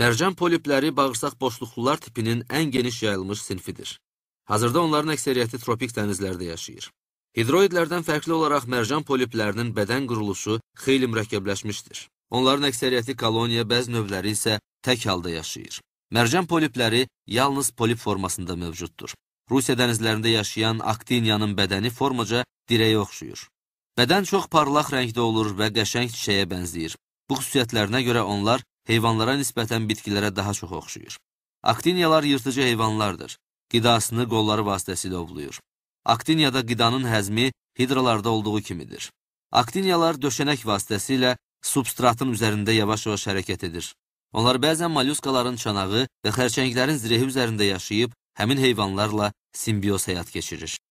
Mərcan polipləri bağırsaq boşluqlular tipinin ən geniş yayılmış sinfidir. Hazırda onların əksəriyyəti tropik dənizlərdə yaşayır. Hidroidlərdən fərqli olaraq mərcan poliplərinin bədən quruluşu xeyli mürəkkəbləşmişdir. Onların əksəriyyəti koloniya, bəzi növləri isə tək halda yaşayır. Mərcan polipləri yalnız polip formasında mövcuddur. Rusiya dənizlərində yaşayan aktiniyanın bədəni formaca dirəyə oxşuyur. Bədən çox parlaq rəngdə olur və qəşəng çiçəyə bənzəyir. Bu xüsusiyyətlərinə görə onlar heyvanlara nisbətən bitkilərə daha çox oxşayır. Aktiniyalar yırtıcı heyvanlardır. Qidasını qolları vasitəsilə ovlayır. Aktiniyada qidanın həzmi hidralarda olduğu kimidir. Aktiniyalar döşənək vasitəsilə substratın üzərində yavaş-yavaş hərəkət edir. Onlar bəzən mollyuskaların çanağı və xərçənglərin zirəhi üzərində yaşayıb, həmin heyvanlarla simbios həyat keçirir.